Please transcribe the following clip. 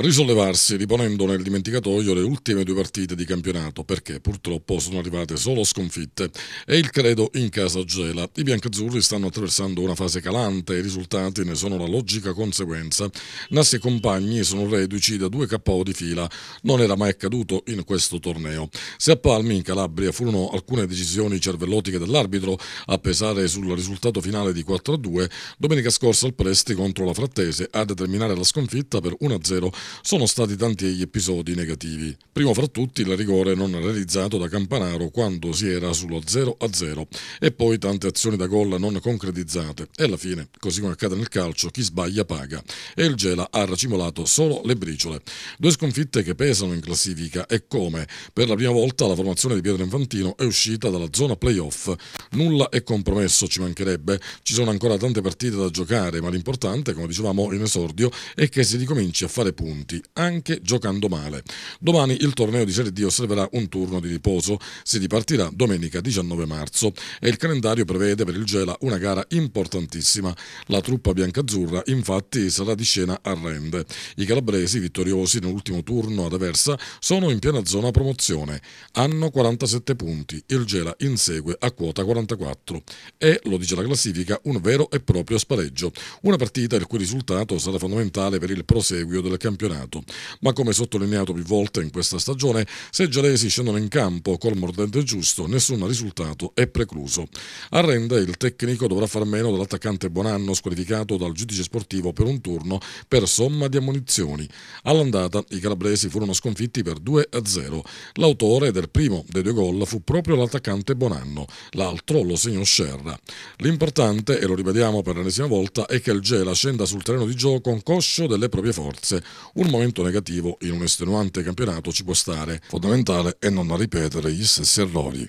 risollevarsi riponendo nel dimenticatoio le ultime due partite di campionato perché purtroppo sono arrivate solo sconfitte e il credo in casa gela. I biancazzurri stanno attraversando una fase calante e i risultati ne sono la logica conseguenza. Nassi e compagni sono reduci da due KO di fila, non era mai accaduto in questo torneo. Se a Palmi in Calabria furono alcune decisioni cervellotiche dell'arbitro a pesare sul risultato finale di 4-2, domenica scorsa il Presti contro la Frattese a determinare la sconfitta per 1-0 sono stati tanti gli episodi negativi. Primo fra tutti il rigore non realizzato da Campanaro quando si era sullo 0-0 e poi tante azioni da gol non concretizzate e alla fine, così come accade nel calcio, chi sbaglia paga e il Gela ha racimolato solo le briciole. Due sconfitte che pesano in classifica e come per la prima volta la formazione di Pietro Infantino è uscita dalla zona playoff. Nulla è compromesso, ci mancherebbe, ci sono ancora tante partite da giocare, ma l'importante, come dicevamo in esordio, è che si ricominci a fare punti punti, anche giocando male. Domani il torneo di Serie D osserverà un turno di riposo. Si ripartirà domenica 19 marzo e il calendario prevede per il Gela una gara importantissima. La truppa biancazzurra infatti sarà di scena a Rende. I calabresi, vittoriosi nell'ultimo turno ad Aversa, sono in piena zona promozione. Hanno 47 punti. Il Gela insegue a quota 44. E, lo dice la classifica, un vero e proprio spareggio. Una partita il cui risultato sarà fondamentale per il proseguio del campionato campionato. Ma come sottolineato più volte in questa stagione, se i Gialesi scendono in campo col mordente giusto, nessun risultato è precluso. A Rende il tecnico dovrà far meno dell'attaccante Bonanno squalificato dal giudice sportivo per un turno per somma di ammunizioni. All'andata i calabresi furono sconfitti per 2 0. L'autore del primo dei due gol fu proprio l'attaccante Bonanno, l'altro lo segnò Scerra. L'importante, e lo ribadiamo per l'ennesima volta, è che il Gela scenda sul terreno di gioco conscio delle proprie forze, un momento negativo in un estenuante campionato ci può stare, fondamentale è non ripetere gli stessi errori.